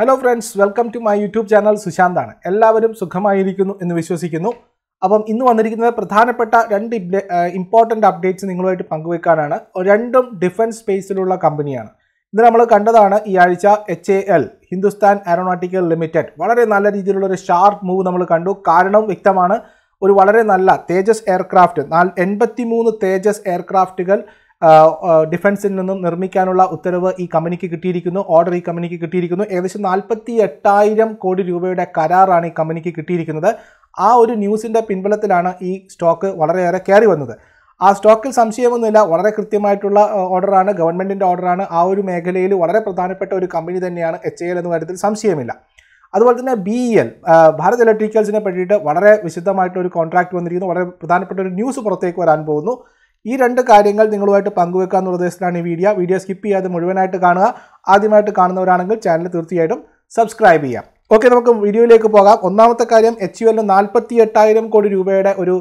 hello friends welcome to my YouTube channel സുശാന്താണ് എല്ലാവരും സുഖമായിരിക്കുന്നു എന്ന് വിശ്വസിക്കുന്നു അപ്പം ഇന്ന് വന്നിരിക്കുന്നത് പ്രധാനപ്പെട്ട രണ്ട് ഇമ്പോർട്ടൻ്റ് അപ്ഡേറ്റ്സ് നിങ്ങളുമായിട്ട് പങ്കുവെക്കാനാണ് രണ്ടും ഡിഫൻസ് സ്പേസിലുള്ള കമ്പനിയാണ് ഇന്ന് നമ്മൾ കണ്ടതാണ് ഈ ആഴ്ച H A L Hindustan aeronautical limited വളരെ നല്ല രീതിയിലുള്ള ഒരു ഷാർപ്പ് മൂവ് നമ്മൾ കണ്ടു കാരണം വ്യക്തമാണ് ഒരു വളരെ നല്ല തേജസ് എയർക്രാഫ്റ്റ് നാല് എൺപത്തി മൂന്ന് തേജസ് എയർക്രാഫ്റ്റുകൾ ഡിഫൻസിൽ നിന്നും നിർമ്മിക്കാനുള്ള ഉത്തരവ് ഈ കമ്പനിക്ക് കിട്ടിയിരിക്കുന്നു ഓർഡർ ഈ കമ്പനിക്ക് കിട്ടിയിരിക്കുന്നു ഏകദേശം നാൽപ്പത്തി എട്ടായിരം കോടി രൂപയുടെ കരാറാണ് ഈ കമ്പനിക്ക് കിട്ടിയിരിക്കുന്നത് ആ ഒരു ന്യൂസിൻ്റെ പിൻബലത്തിലാണ് ഈ സ്റ്റോക്ക് വളരെയേറെ കയറി വന്നത് ആ സ്റ്റോക്കിൽ സംശയമൊന്നുമില്ല വളരെ കൃത്യമായിട്ടുള്ള ഓർഡറാണ് ഗവൺമെൻറ്റിൻ്റെ ഓർഡറാണ് ആ ഒരു മേഖലയിൽ വളരെ പ്രധാനപ്പെട്ട ഒരു കമ്പനി തന്നെയാണ് എച്ച് എൽ എന്ന കാര്യത്തിൽ സംശയമില്ല അതുപോലെ തന്നെ ബി ഇ എൽ ഭാരത് ഇലക്ട്രിക്കൽസിനെ പറ്റിയിട്ട് വളരെ വിശദമായിട്ടൊരു ഒരു കോൺട്രാക്ട് വന്നിരിക്കുന്നു വളരെ പ്രധാനപ്പെട്ട ഒരു ന്യൂസ് പുറത്തേക്ക് വരാൻ പോകുന്നു ഈ രണ്ട് കാര്യങ്ങൾ നിങ്ങളുമായിട്ട് എന്ന ഉദ്ദേശത്തിലാണ് ഈ വീഡിയോ വീഡിയോ സ്കിപ്പ് ചെയ്യാതെ മുഴുവനായിട്ട് കാണുക ആദ്യമായിട്ട് കാണുന്നവരാണെങ്കിൽ ചാനൽ തീർച്ചയായിട്ടും സബ്സ്ക്രൈബ് ചെയ്യാം ഓക്കെ നമുക്ക് വീഡിയോയിലേക്ക് പോകാം ഒന്നാമത്തെ കാര്യം എച്ച് യു എല്ലിന് നാൽപ്പത്തി എട്ടായിരം കോടി രൂപയുടെ ഒരു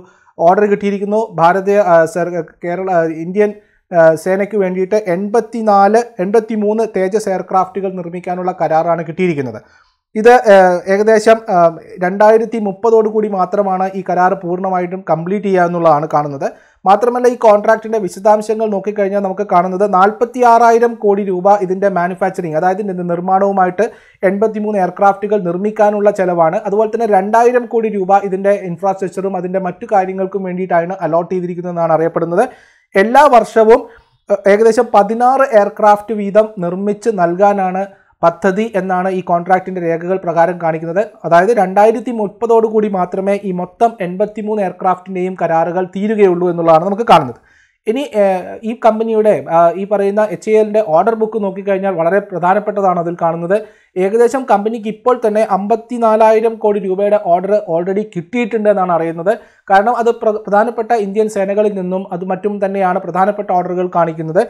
ഓർഡർ കിട്ടിയിരിക്കുന്നു ഭാരതീയ കേരള ഇന്ത്യൻ സേനയ്ക്ക് വേണ്ടിയിട്ട് നാല് എൺപത്തി മൂന്ന് തേജസ് എയർക്രാഫ്റ്റുകൾ നിർമ്മിക്കാനുള്ള കരാറാണ് കിട്ടിയിരിക്കുന്നത് ഇത് ഏകദേശം രണ്ടായിരത്തി മുപ്പതോടു കൂടി മാത്രമാണ് ഈ കരാർ പൂർണ്ണമായിട്ടും കംപ്ലീറ്റ് ചെയ്യുക എന്നുള്ളതാണ് കാണുന്നത് മാത്രമല്ല ഈ കോൺട്രാക്റ്റിൻ്റെ വിശദാംശങ്ങൾ നോക്കിക്കഴിഞ്ഞാൽ നമുക്ക് കാണുന്നത് നാൽപ്പത്തി ആറായിരം കോടി രൂപ ഇതിൻ്റെ മാനുഫാക്ചറിങ് അതായത് ഇതിൻ്റെ നിർമ്മാണവുമായിട്ട് മൂന്ന് എയർക്രാഫ്റ്റുകൾ നിർമ്മിക്കാനുള്ള ചെലവാണ് അതുപോലെ തന്നെ രണ്ടായിരം കോടി രൂപ ഇതിൻ്റെ ഇൻഫ്രാസ്ട്രക്ചറും അതിൻ്റെ മറ്റു കാര്യങ്ങൾക്കും വേണ്ടിയിട്ടാണ് അലോട്ട് ചെയ്തിരിക്കുന്നതെന്നാണ് അറിയപ്പെടുന്നത് എല്ലാ വർഷവും ഏകദേശം പതിനാറ് എയർക്രാഫ്റ്റ് വീതം നിർമ്മിച്ച് നൽകാനാണ് പദ്ധതി എന്നാണ് ഈ കോൺട്രാക്റ്റിൻ്റെ രേഖകൾ പ്രകാരം കാണിക്കുന്നത് അതായത് രണ്ടായിരത്തി മുപ്പതോടുകൂടി മാത്രമേ ഈ മൊത്തം എൺപത്തിമൂന്ന് എയർക്രാഫ്റ്റിൻ്റെയും കരാറുകൾ തീരുകയുള്ളൂ എന്നുള്ളതാണ് നമുക്ക് കാണുന്നത് ഇനി ഈ കമ്പനിയുടെ ഈ പറയുന്ന എച്ച് എ എല്ലിൻ്റെ ഓർഡർ ബുക്ക് നോക്കിക്കഴിഞ്ഞാൽ വളരെ പ്രധാനപ്പെട്ടതാണ് അതിൽ കാണുന്നത് ഏകദേശം കമ്പനിക്ക് ഇപ്പോൾ തന്നെ അമ്പത്തി നാലായിരം കോടി രൂപയുടെ ഓർഡർ ഓൾറെഡി കിട്ടിയിട്ടുണ്ട് എന്നാണ് അറിയുന്നത് കാരണം അത് പ്രധാനപ്പെട്ട ഇന്ത്യൻ സേനകളിൽ നിന്നും അത് മറ്റും തന്നെയാണ് പ്രധാനപ്പെട്ട ഓർഡറുകൾ കാണിക്കുന്നത്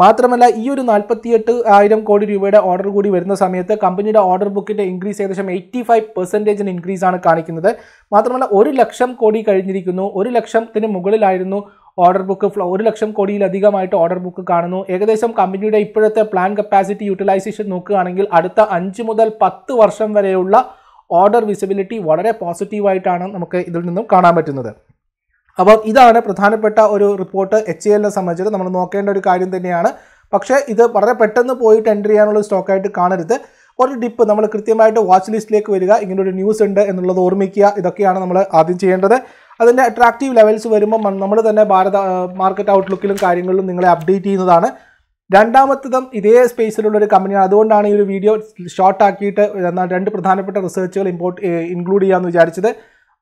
മാത്രമല്ല ഈ ഒരു നാൽപ്പത്തിയെട്ട് ആയിരം കോടി രൂപയുടെ ഓർഡർ കൂടി വരുന്ന സമയത്ത് കമ്പനിയുടെ ഓർഡർ ബുക്കിൻ്റെ ഇൻക്രീസ് ഏകദേശം എയ്റ്റി ഫൈവ് പെർസെൻറ്റേജിന് ഇൻക്രീസ് ആണ് കാണിക്കുന്നത് മാത്രമല്ല ഒരു ലക്ഷം കോടി കഴിഞ്ഞിരിക്കുന്നു ഒരു ലക്ഷത്തിന് മുകളിലായിരുന്നു ഓർഡർ ബുക്ക് ഫ്ലോ ഒരു ലക്ഷം കോടിയിലധികമായിട്ട് ഓർഡർ ബുക്ക് കാണുന്നു ഏകദേശം കമ്പനിയുടെ ഇപ്പോഴത്തെ പ്ലാൻ കപ്പാസിറ്റി യൂട്ടിലൈസേഷൻ നോക്കുകയാണെങ്കിൽ അടുത്ത അഞ്ച് മുതൽ പത്ത് വർഷം വരെയുള്ള ഓർഡർ വിസിബിലിറ്റി വളരെ പോസിറ്റീവായിട്ടാണ് നമുക്ക് ഇതിൽ നിന്നും കാണാൻ പറ്റുന്നത് അപ്പോൾ ഇതാണ് പ്രധാനപ്പെട്ട ഒരു റിപ്പോർട്ട് എച്ച് എല്ലിനെ സംബന്ധിച്ചിട്ട് നമ്മൾ നോക്കേണ്ട ഒരു കാര്യം തന്നെയാണ് പക്ഷേ ഇത് വളരെ പെട്ടെന്ന് പോയിട്ട് എൻ്റർ ചെയ്യാനുള്ള സ്റ്റോക്കായിട്ട് കാണരുത് ഒരു ഡിപ്പ് നമ്മൾ കൃത്യമായിട്ട് വാച്ച് ലിസ്റ്റിലേക്ക് വരിക ഇങ്ങനെ ഒരു ന്യൂസ് ഉണ്ട് എന്നുള്ളത് ഓർമ്മിക്കുക ഇതൊക്കെയാണ് നമ്മൾ ആദ്യം ചെയ്യേണ്ടത് അതിൻ്റെ അട്രാക്റ്റീവ് ലെവൽസ് വരുമ്പോൾ നമ്മൾ തന്നെ ഭാരത മാർക്കറ്റ് ഔട്ട്ലുക്കിലും കാര്യങ്ങളിലും നിങ്ങളെ അപ്ഡേറ്റ് ചെയ്യുന്നതാണ് രണ്ടാമത്തതും ഇതേ സ്പേസിലുള്ള ഒരു കമ്പനിയാണ് അതുകൊണ്ടാണ് ഈ ഒരു വീഡിയോ ഷോർട്ട് ആക്കിയിട്ട് രണ്ട് പ്രധാനപ്പെട്ട റിസർച്ചുകൾ ഇമ്പോർട്ട് ഇൻക്ലൂഡ് ചെയ്യാമെന്ന് വിചാരിച്ചത്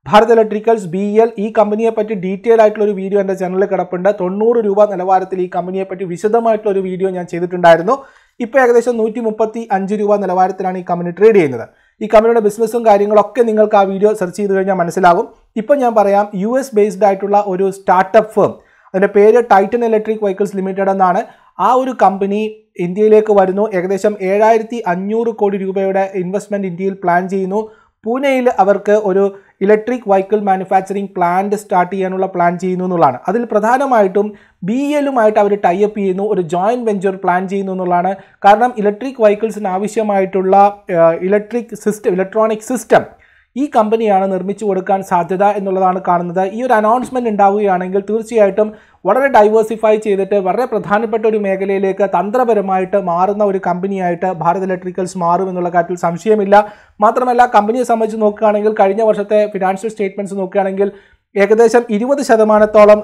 ഭാരത് ഇലക്ട്രിക്കൽസ് ബി എൽ ഈ കമ്പനിയെ പറ്റി ഡീറ്റെയിൽ ആയിട്ടുള്ള ഒരു വീഡിയോ എൻ്റെ ചാനലിൽ കിടപ്പുണ്ട് തൊണ്ണൂറ് രൂപ നിലവാരത്തിൽ ഈ കമ്പനിയെ പറ്റി വിശദമായിട്ടുള്ള ഒരു വീഡിയോ ഞാൻ ചെയ്തിട്ടുണ്ടായിരുന്നു ഇപ്പോൾ ഏകദേശം നൂറ്റി മുപ്പത്തി അഞ്ച് രൂപ നിലവാരത്തിലാണ് ഈ കമ്പനി ട്രേഡ് ചെയ്യുന്നത് ഈ കമ്പനിയുടെ ബിസിനസ്സും കാര്യങ്ങളൊക്കെ നിങ്ങൾക്ക് ആ വീഡിയോ സെർച്ച് ചെയ്ത് കഴിഞ്ഞാൽ മനസ്സിലാവും ഇപ്പോൾ ഞാൻ പറയാം യു എസ് ബേസ്ഡ് ആയിട്ടുള്ള ഒരു സ്റ്റാർട്ടപ്പ് ഫേം അതിൻ്റെ പേര് ടൈറ്റൻ ഇലക്ട്രിക് വെഹിക്കിൾസ് ലിമിറ്റഡ് എന്നാണ് ആ ഒരു കമ്പനി ഇന്ത്യയിലേക്ക് വരുന്നു ഏകദേശം ഏഴായിരത്തി അഞ്ഞൂറ് കോടി രൂപയുടെ ഇൻവെസ്റ്റ്മെൻറ്റ് ഇന്ത്യയിൽ പ്ലാൻ ചെയ്യുന്നു പൂനെയിൽ അവർക്ക് ഒരു electric vehicle manufacturing plant start ചെയ്യാനുള്ള പ്ലാൻ ചെയ്യുന്നു എന്നുള്ളതാണ് അതിൽ പ്രധാനമായിട്ടും ബി എല്ലുമായിട്ട് അവർ ടൈപ്പ് ചെയ്യുന്നു ഒരു ജോയിൻറ്റ് വെഞ്ചർ പ്ലാൻ ചെയ്യുന്നു എന്നുള്ളതാണ് കാരണം ഇലക്ട്രിക് വെഹിക്കിൾസിന് ആവശ്യമായിട്ടുള്ള ഇലക്ട്രിക് സിസ്റ്റം ഇലക്ട്രോണിക് സിസ്റ്റം ഈ കമ്പനിയാണ് നിർമ്മിച്ചു കൊടുക്കാൻ സാധ്യത എന്നുള്ളതാണ് കാണുന്നത് ഈ ഒരു അനൗൺസ്മെൻറ്റ് ഉണ്ടാവുകയാണെങ്കിൽ തീർച്ചയായിട്ടും വളരെ ഡൈവേഴ്സിഫൈ ചെയ്തിട്ട് വളരെ പ്രധാനപ്പെട്ട ഒരു മേഖലയിലേക്ക് തന്ത്രപരമായിട്ട് മാറുന്ന ഒരു കമ്പനിയായിട്ട് ഭാരത് ഇലക്ട്രിക്കൽസ് മാറും എന്നുള്ള കാര്യത്തിൽ സംശയമില്ല മാത്രമല്ല കമ്പനിയെ സംബന്ധിച്ച് നോക്കുകയാണെങ്കിൽ കഴിഞ്ഞ വർഷത്തെ ഫിനാൻഷ്യൽ സ്റ്റേറ്റ്മെൻറ്റ്സ് നോക്കുകയാണെങ്കിൽ ഏകദേശം ഇരുപത് ശതമാനത്തോളം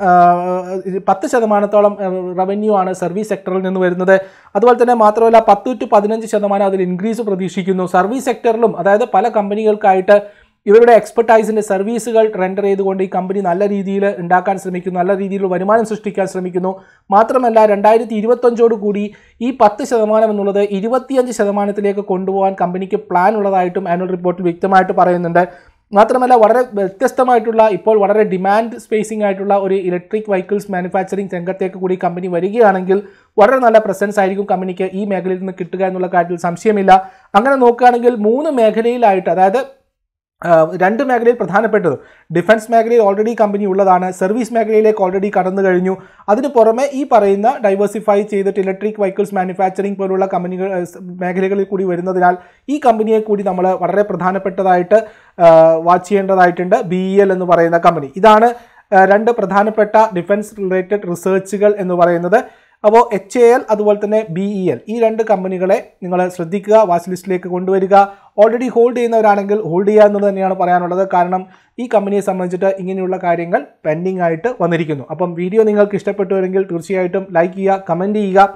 പത്ത് ശതമാനത്തോളം റവന്യൂ ആണ് സർവീസ് സെക്ടറിൽ നിന്ന് വരുന്നത് അതുപോലെ തന്നെ മാത്രമല്ല പത്ത് ടു പതിനഞ്ച് ശതമാനം അതിൽ ഇൻക്രീസ് പ്രതീക്ഷിക്കുന്നു സർവീസ് സെക്ടറിലും അതായത് പല കമ്പനികൾക്കായിട്ട് ഇവരുടെ എക്സ്പെർട്ടൈസിൻ്റെ സർവീസുകൾ റെൻഡർ ചെയ്തുകൊണ്ട് ഈ കമ്പനി നല്ല രീതിയിൽ ഉണ്ടാക്കാൻ ശ്രമിക്കുന്നു നല്ല രീതിയിൽ വരുമാനം സൃഷ്ടിക്കാൻ ശ്രമിക്കുന്നു മാത്രമല്ല രണ്ടായിരത്തി ഇരുപത്തഞ്ചോട് കൂടി ഈ പത്ത് ശതമാനം എന്നുള്ളത് ഇരുപത്തിയഞ്ച് ശതമാനത്തിലേക്ക് കൊണ്ടുപോകാൻ കമ്പനിക്ക് പ്ലാൻ ഉള്ളതായിട്ടും ആനുവൽ റിപ്പോർട്ടിൽ വ്യക്തമായിട്ട് പറയുന്നുണ്ട് മാത്രമല്ല വളരെ വ്യത്യസ്തമായിട്ടുള്ള ഇപ്പോൾ വളരെ ഡിമാൻഡ് സ്പേസിംഗ് ആയിട്ടുള്ള ഒരു ഇലക്ട്രിക് വെഹിക്കിൾസ് മാനുഫാക്ചറിങ് രംഗത്തേക്ക് കൂടി കമ്പനി വരികയാണെങ്കിൽ വളരെ നല്ല പ്രസൻസ് ആയിരിക്കും കമ്പനിക്ക് ഈ മേഖലയിൽ നിന്ന് കിട്ടുക എന്നുള്ള കാര്യത്തിൽ സംശയമില്ല അങ്ങനെ നോക്കുകയാണെങ്കിൽ മൂന്ന് മേഖലയിലായിട്ട് അതായത് രണ്ട് മേഖലയിൽ പ്രധാനപ്പെട്ടത് ഡിഫൻസ് മേഖലയിൽ ഓൾറെഡി കമ്പനി ഉള്ളതാണ് സർവീസ് മേഖലയിലേക്ക് ഓൾറെഡി കടന്നു കഴിഞ്ഞു അതിന് പുറമെ ഈ പറയുന്ന ഡൈവേഴ്സിഫൈ ചെയ്തിട്ട് ഇലക്ട്രിക് വെഹിക്കിൾസ് മാനുഫാക്ചറിംഗ് പോലുള്ള കമ്പനികൾ മേഖലകളിൽ കൂടി വരുന്നതിനാൽ ഈ കമ്പനിയെ കൂടി നമ്മൾ വളരെ പ്രധാനപ്പെട്ടതായിട്ട് വാച്ച് ചെയ്യേണ്ടതായിട്ടുണ്ട് ബി e എന്ന് പറയുന്ന കമ്പനി ഇതാണ് രണ്ട് പ്രധാനപ്പെട്ട ഡിഫൻസ് റിലേറ്റഡ് റിസർച്ചുകൾ എന്ന് പറയുന്നത് അപ്പോൾ എച്ച് എ എൽ അതുപോലെ തന്നെ ബി ഇ എൽ ഈ രണ്ട് കമ്പനികളെ നിങ്ങൾ ശ്രദ്ധിക്കുക വാച്ച് ലിസ്റ്റിലേക്ക് കൊണ്ടുവരിക ഓൾറെഡി ഹോൾഡ് ചെയ്യുന്നവരാണെങ്കിൽ ഹോൾഡ് ചെയ്യുക എന്നുള്ളത് തന്നെയാണ് പറയാനുള്ളത് കാരണം ഈ കമ്പനിയെ സംബന്ധിച്ചിട്ട് ഇങ്ങനെയുള്ള കാര്യങ്ങൾ പെൻഡിങ് ആയിട്ട് വന്നിരിക്കുന്നു അപ്പം വീഡിയോ നിങ്ങൾക്ക് ഇഷ്ടപ്പെട്ടുവെങ്കിൽ തീർച്ചയായിട്ടും ലൈക്ക് ചെയ്യുക കമൻറ്റ് ചെയ്യുക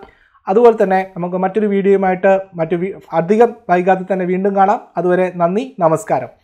അതുപോലെ തന്നെ നമുക്ക് മറ്റൊരു വീഡിയോയുമായിട്ട് മറ്റു അധികം വൈകാതെ തന്നെ വീണ്ടും കാണാം അതുവരെ നന്ദി നമസ്കാരം